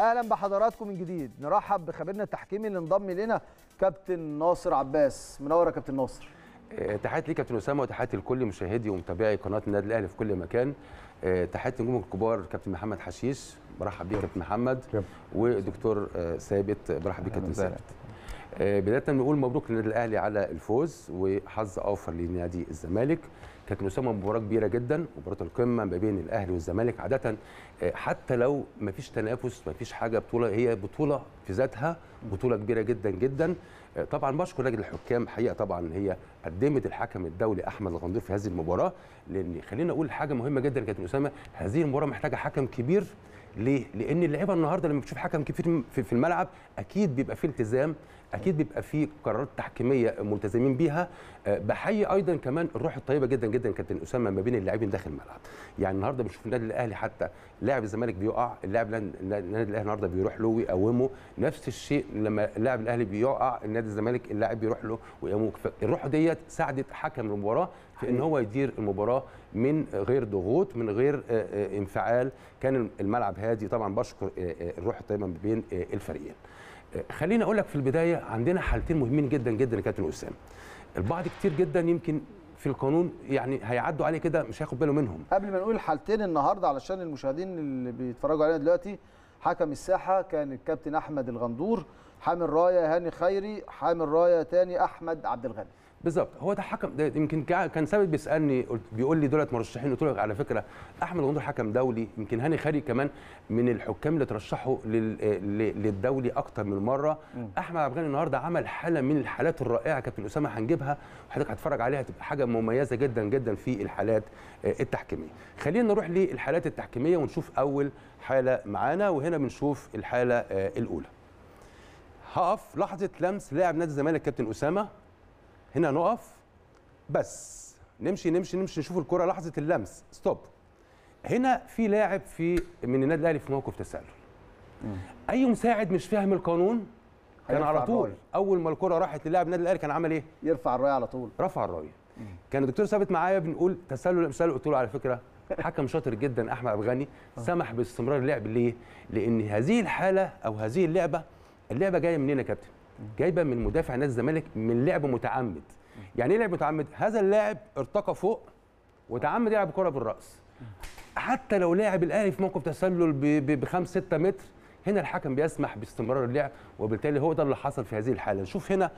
اهلا بحضراتكم من جديد نرحب بخبيرنا التحكيمي اللي انضم الينا كابتن ناصر عباس منور يا كابتن ناصر آه، تحياتي لي كابتن اسامه وتحياتي لكل مشاهدي ومتابعي قناه النادي الاهلي في كل مكان آه، تحياتي نجوم الكبار كابتن محمد حشيش برحب بيك كابتن محمد ودكتور آه، ثابت برحب بيك كابتن ثابت آه، بدايه نقول مبروك للنادي الاهلي على الفوز وحظ اوفر لنادي الزمالك كانت مسمى مباراه كبيره جدا مباراه القمه ما بين الاهلي والزمالك عاده آه، حتى لو ما فيش تنافس ما فيش حاجه بطوله هي بطوله في ذاتها بطوله كبيره جدا جدا آه، طبعا بشكر لجنه الحكام حقيقه طبعا هي قدمت الحكم الدولي احمد الغندور في هذه المباراه لان خلينا اقول حاجه مهمه جدا كابتن اسامه هذه المباراه محتاجه حكم كبير ليه؟ لان اللعيبه النهارده لما بتشوف حكم كبير في الملعب اكيد بيبقى في التزام اكيد بيبقى في قرارات تحكيميه ملتزمين بيها آه، بحيي ايضا كمان الروح الطيبه جدا جدا كابتن اسامه ما بين اللاعبين داخل الملعب يعني النهارده بنشوف النادي الاهلي حتى لاعب الزمالك بيقع اللاعب النادي الاهلي النهارده بيروح له ويقومه نفس الشيء لما اللاعب الاهلي بيقع النادي الزمالك اللاعب بيروح له ويقومه الروح ديت ساعدت حكم المباراه في ان هو يدير المباراه من غير ضغوط من غير آه، آه، انفعال كان الملعب هادي طبعا بشكر الروح الطيبه ما بين الفريقين خليني اقول لك في البدايه عندنا حالتين مهمين جدا جدا يا كابتن اسامه البعض كتير جدا يمكن في القانون يعني هيعدوا عليه كده مش هياخد باله منهم قبل ما نقول الحالتين النهارده علشان المشاهدين اللي بيتفرجوا علينا دلوقتي حكم الساحه كان الكابتن احمد الغندور حامل رايه هاني خيري حامل رايه تاني احمد عبد الغني بالظبط هو ده حكم ده يمكن كان سبب بيسالني بيقول لي دولت مرشحين قلت له على فكره احمد غندور حكم دولي يمكن هاني خالي كمان من الحكام اللي ترشحوا للدولي اكتر من مره م. احمد عبد النهارده عمل حاله من الحالات الرائعه كابتن اسامه هنجيبها وحضرتك هتتفرج عليها هتبقى حاجه مميزه جدا جدا في الحالات آه، التحكيميه خلينا نروح للحالات التحكيميه ونشوف اول حاله معانا وهنا بنشوف الحاله آه، الاولى هقف لحظه لمس لاعب نادي الزمالك كابتن اسامه هنا نقف بس نمشي نمشي نمشي نشوف الكره لحظه اللمس ستوب هنا في لاعب في من النادي الاهلي في موقف تسلل اي مساعد مش فاهم القانون كان على طول الرأي. اول ما الكره راحت للاعب النادي الاهلي كان عمل ايه يرفع الرايه على طول رفع الرايه كان الدكتور ثابت معايا بنقول تسلل تسلل قلت له على فكره حكم شاطر جدا احمد ابو غني آه. سمح باستمرار اللعب ليه لان هذه الحاله او هذه اللعبه اللعبه جايه منين يا كابتن جايبه من مدافع نادي الزمالك من لعب متعمد يعني ايه لعب متعمد هذا اللاعب ارتقى فوق وتعمد يلعب كره بالراس حتى لو لاعب الاهلي في موقف تسلل بخمس 6 متر هنا الحكم بيسمح باستمرار اللعب وبالتالي هو ده اللي حصل في هذه الحاله نشوف هنا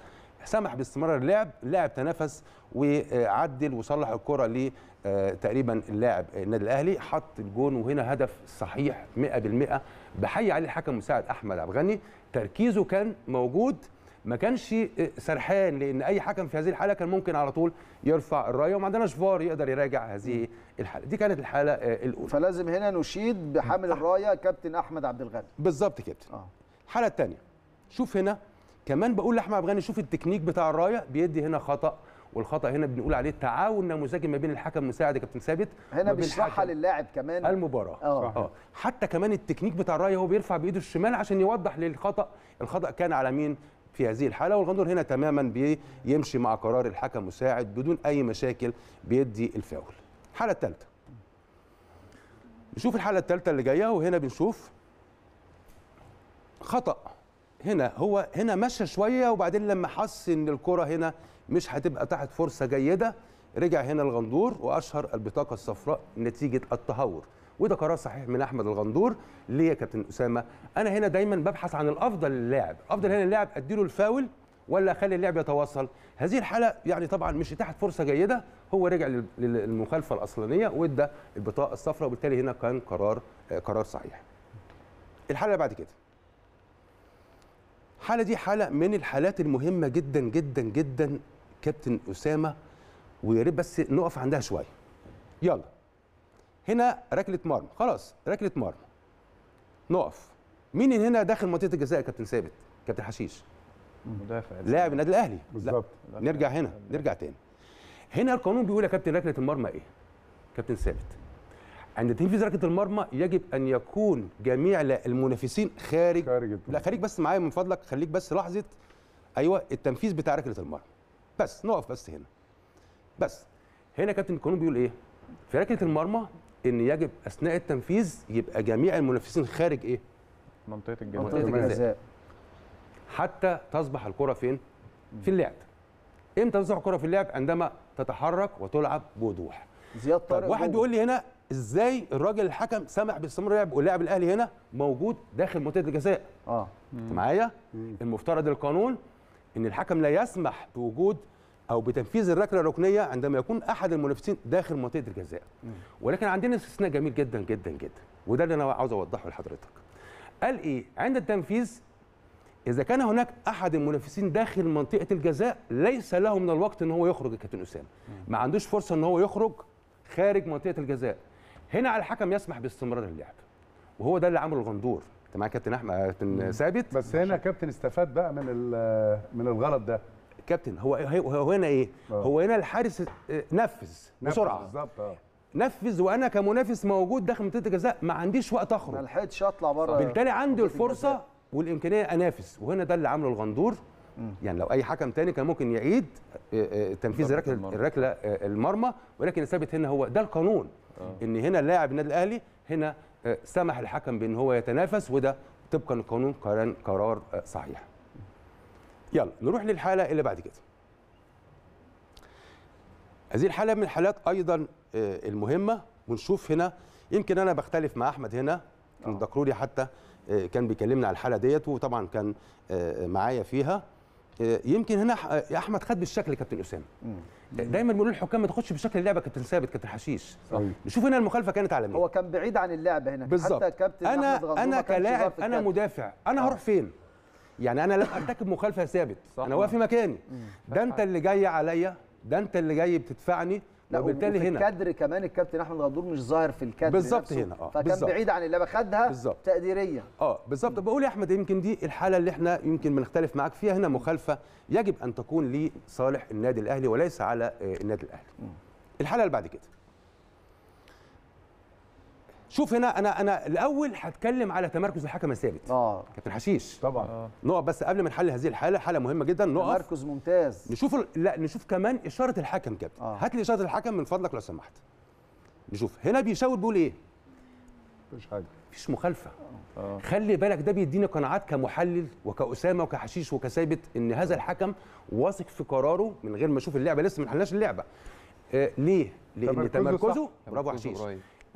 سمح باستمرار اللعب اللاعب تنافس وعدل وصلح الكره ل آه، تقريبا اللاعب النادي الاهلي حط الجون وهنا هدف صحيح 100% بحي عليه الحكم مساعد احمد عبد الغني تركيزه كان موجود ما كانش سرحان لان اي حكم في هذه الحاله كان ممكن على طول يرفع الرايه وما عندناش فار يقدر يراجع هذه الحاله دي كانت الحاله آه، الاولى فلازم هنا نشيد بحامل آه. الرايه كابتن احمد عبد الغني بالظبط كده آه. الحاله الثانيه شوف هنا كمان بقول لاحمد عبد الغني شوف التكنيك بتاع الرايه بيدي هنا خطا والخطا هنا بنقول عليه تعاون نموذجي ما بين الحكم المساعد كابتن ثابت هنا بيشرحها للاعب كمان المباراه آه. اه حتى كمان التكنيك بتاع الراي هو بيرفع بايده الشمال عشان يوضح للخطا الخطا كان على مين في هذه الحاله والغندور هنا تماما بيمشي مع قرار الحكم المساعد بدون اي مشاكل بيدي الفاول الحاله الثالثه نشوف الحاله الثالثه اللي جايه وهنا بنشوف خطا هنا هو هنا مشى شويه وبعدين لما حس ان الكره هنا مش هتبقى تحت فرصه جيده رجع هنا الغندور واشهر البطاقه الصفراء نتيجه التهور وده قرار صحيح من احمد الغندور ليه يا كابتن اسامه انا هنا دايما ببحث عن الافضل للاعب افضل هنا اللاعب اديله الفاول ولا اخلي اللاعب يتواصل هذه الحاله يعني طبعا مش اتاحت فرصه جيده هو رجع للمخالفه الاصلانيه وادى البطاقه الصفراء وبالتالي هنا كان قرار قرار صحيح الحاله اللي بعد كده الحاله دي حاله من الحالات المهمه جدا جدا جدا كابتن اسامه ويا ريت بس نقف عندها شويه يلا هنا ركله مرمى خلاص ركله مرمى نقف مين هنا داخل منطقه الجزاء يا كابتن ثابت كابتن حشيش مدافع لاعب النادي الاهلي بالظبط نرجع هنا نرجع تاني هنا القانون بيقول يا كابتن ركله المرمى ايه كابتن ثابت عند تنفيذ ركله المرمى يجب ان يكون جميع المنافسين خارج خارج لا خليك بس معايا من فضلك خليك بس لحظه ايوه التنفيذ بتاع ركله المرمى بس نقف بس هنا بس هنا كابتن كونو بيقول ايه في ركله المرمى ان يجب اثناء التنفيذ يبقى جميع المنافسين خارج ايه منطقه الجزاء منطقه الجزاء حتى تصبح الكره فين في اللعب امتى تصبح الكره في اللعب عندما تتحرك وتلعب بوضوح زياد طارق واحد بيقول لي هنا ازاي الراجل الحكم سمح باستمرار لعب واللاعب الاهلي هنا موجود داخل منطقه الجزاء اه معايا المفترض القانون ان الحكم لا يسمح بوجود او بتنفيذ الركله الركنيه عندما يكون احد المنافسين داخل منطقه الجزاء ولكن عندنا استثناء جميل جدا جدا جدا وده اللي انا عاوز اوضحه لحضرتك قال ايه عند التنفيذ اذا كان هناك احد المنافسين داخل منطقه الجزاء ليس له من الوقت ان هو يخرج يا كابتن اسامه ما عندوش فرصه ان هو يخرج خارج منطقه الجزاء هنا الحكم يسمح باستمرار اللعب وهو ده اللي عمله الغندور انت معايا كابتن احمد آه، كابتن ثابت بس هنا كابتن استفاد بقى من آه، من الغلط ده كابتن هو هو هنا ايه آه. هو هنا الحارس نفذ بسرعه بالظبط اه نفذ وانا كمنافس موجود داخل منطقه الجزاء ما عنديش وقت اخرج ما لحقتش اطلع بره بالتالي عندي الفرصه والامكانيه انافس وهنا ده اللي عمله الغندور يعني لو اي حكم تاني كان ممكن يعيد تنفيذ الركله الركله المرمى ولكن ثابت هنا هو ده القانون آه. ان هنا لاعب النادي الاهلي هنا آه، سمح الحكم بان هو يتنافس وده طبقا للقانون قرار آه، صحيح يلا نروح للحاله اللي بعد كده هذه الحاله من الحالات ايضا المهمه ونشوف هنا يمكن انا بختلف مع احمد هنا كان لي حتى كان بيكلمنا على الحاله ديت وطبعا كان معايا فيها آه، يمكن هنا يا آه، احمد خد بالشكل كابتن اسامه دايما بيقولوا الحكام ما تاخدش بشكل اللعبه كابتن ثابت كابتن حشيش نشوف هنا المخالفه كانت على مين هو كان بعيد عن اللعبه هنا بالزبط. حتى كابتن انا انا كلاعب انا مدافع انا آه. هروح فين يعني انا لم ارتكب مخالفه ثابت انا واقف في مكاني ده انت اللي جاي عليا ده انت اللي جاي بتدفعني لا وبالتالي هنا الكادر كمان الكابتن احمد غدور مش ظاهر في الكادر بالظبط هنا اه فكان بالزبط. بعيد عن اللي خدها تقديريا اه بالظبط بقول يا احمد يمكن دي الحاله اللي احنا يمكن بنختلف معاك فيها هنا مخالفه يجب ان تكون لصالح النادي الاهلي وليس على آه، النادي الاهلي الحاله اللي بعد كده شوف هنا انا انا الاول هتكلم على تمركز الحكم الثابت اه كابتن حشيش طبعا آه. آه. نقف بس قبل ما نحل هذه الحاله حاله مهمه جدا نقف تمركز ممتاز نشوف لا نشوف كمان اشاره الحكم كابتن آه. هات لي اشاره الحكم من فضلك لو سمحت نشوف هنا بيشاور بيقول ايه مفيش حاجه مفيش مخالفه آه. آه. خلي بالك ده بيديني قناعات كمحلل وكاسامه وكحشيش وكثابت ان هذا الحكم واثق في قراره من غير ما اشوف اللعبه لسه ما حلناش اللعبه آه ليه لان تمركزه برافو حشيش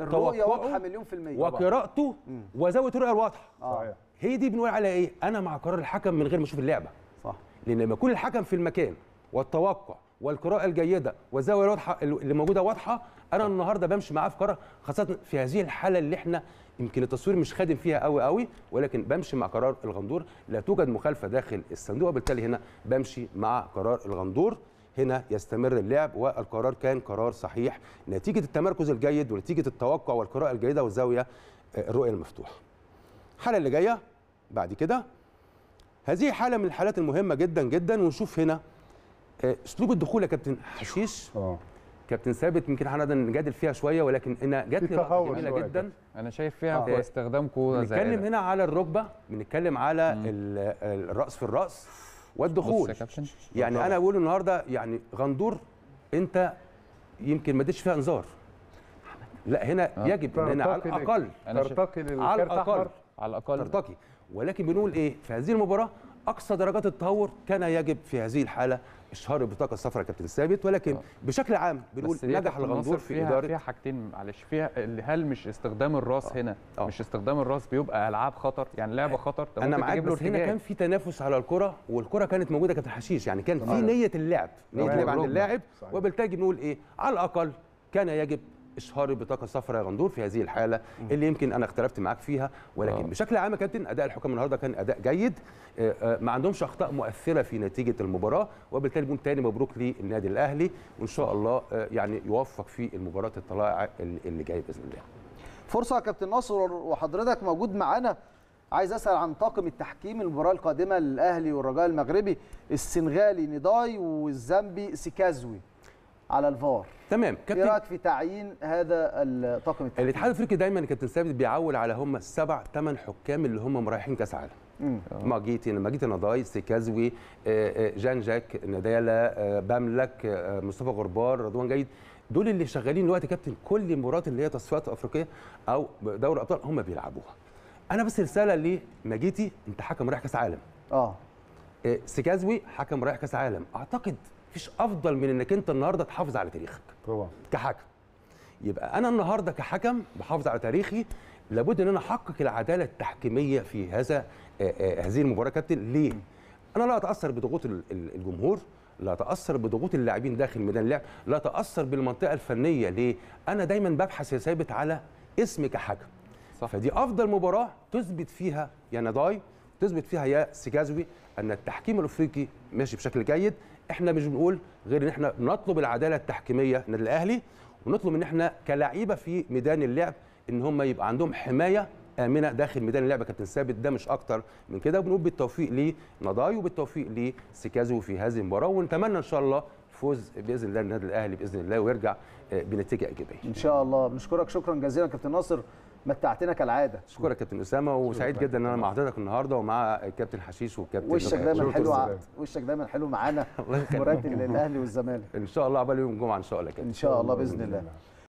الرؤيه واضحه مليون في الميه وقراءته وزاويه الرؤيه الواضحه آه. صحيح هي دي بنقول عليها ايه انا مع قرار الحكم من غير ما اشوف اللعبه صح لان لما يكون الحكم في المكان والتوقع والقراءه الجيده والزاويه الواضحه اللي موجوده واضحه انا النهارده بمشي معاه في قرار خاصه في هذه الحاله اللي احنا يمكن التصوير مش خادم فيها قوي قوي ولكن بمشي مع قرار الغندور لا توجد مخالفه داخل الصندوق وبالتالي هنا بمشي مع قرار الغندور هنا يستمر اللعب والقرار كان قرار صحيح نتيجه التمركز الجيد ونتيجه التوقع والقراءه الجيده والزاويه آه، الرؤيه المفتوحه. الحاله اللي جايه بعد كده هذه حاله من الحالات المهمه جدا جدا ونشوف هنا آه، اسلوب الدخول يا كابتن حشيش اه كابتن ثابت يمكن احنا نجادل فيها شويه ولكن هنا جت لي جميله جدا انا شايف فيها آه. استخدام كوره زي بنتكلم هنا على الركبه بنتكلم على آه، الراس في الراس والدخول يعني انا بقول النهارده يعني غندور انت يمكن ما اديتش فيها انذار لا هنا آه. يجب ان انا على الاقل ترتقي على الاقل على الاقل ترتقي ولكن بنقول ايه في هذه المباراه اقصى درجات التهور كان يجب في هذه الحاله اشهار البطاقه الصفراء يا كابتن ثابت ولكن أوه. بشكل عام بنقول نجح الغندور في فيها اداره فيها حاجتين معلش فيها هل مش استخدام الراس أوه. هنا أوه. مش استخدام الراس بيبقى العاب خطر يعني لعبه خطر انا معاك بس هنا كان في تنافس على الكره والكره كانت موجوده كابتن حشيش يعني كان في آه. نيه اللعب نيه اللعب عند اللاعب وبالتالي بنقول ايه على الاقل كان يجب اشهار البطاقه الصفراء يا غندور في هذه الحاله اللي يمكن انا اختلفت معاك فيها ولكن آه. بشكل عام يا كابتن اداء الحكام النهارده كان اداء جيد آه، آه، ما عندهمش اخطاء مؤثره في نتيجه المباراه وبالتالي جون تاني مبروك للنادي الاهلي وان شاء الله يعني يوفق في المباراه الطلائع اللي جايه باذن الله فرصه يا كابتن ناصر وحضرتك موجود معانا عايز اسال عن طاقم التحكيم المباراه القادمه للاهلي والرجاء المغربي السنغالي نضاي والزامبي سيكازوي على الفار تمام إيه كابتن ايه رايك في تعيين هذا الطاقم التحكيم؟ الاتحاد الافريقي دايما كابتن ثابت بيعول على هم السبع ثمان حكام اللي هم مريحين كاس عالم ماجيتي ماجيتي نضاي سيكازوي آه، آه، جان جاك ندالا آه، باملك مصطفى غربار رضوان جيد دول اللي شغالين دلوقتي كابتن كل مرات اللي هي تصفيات افريقيه او دوري ابطال هم بيلعبوها انا بس رساله لماجيتي انت حكم رايح كاس عالم اه سيكازوي حكم رايح كاس عالم اعتقد مفيش افضل من انك انت النهارده تحافظ على تاريخك طبعا كحكم يبقى انا النهارده كحكم بحافظ على تاريخي لابد ان انا احقق العداله التحكيميه في هذا هذه المباراه كابتن ليه؟ انا لا اتاثر بضغوط الجمهور لا اتاثر بضغوط اللاعبين داخل ميدان اللعب لا اتاثر بالمنطقه الفنيه ليه؟ انا دايما ببحث يا ثابت على اسم كحكم صح. فدي افضل مباراه تثبت فيها يا نضاي تثبت فيها يا سيجازوي ان التحكيم الافريقي ماشي بشكل جيد احنا مش بنقول غير ان احنا نطلب العداله التحكيميه من الاهلي ونطلب ان احنا كلاعيبه في ميدان اللعب ان هم يبقى عندهم حمايه امنه داخل ميدان اللعب كابتن ثابت ده مش اكتر من كده وبنقول بالتوفيق لنضاي وبالتوفيق لسيكازو في هذه المباراه ونتمنى ان شاء الله فوز باذن الله النادي الاهلي باذن الله ويرجع آه، بنتيجه ايجابيه. ان شاء الله بنشكرك شكرا جزيلا كابتن ناصر متعتنا كالعاده اشكرك كابتن اسامه وسعيد جدا ان انا مع حضرتك النهارده ومع الكابتن حشيش والكابتن وشك دايما حلو وشك دايما حلو معانا مرات الاهلي والزمالك ان شاء الله عقبال يوم الجمعه ان شاء الله كابتن ان شاء الله باذن الله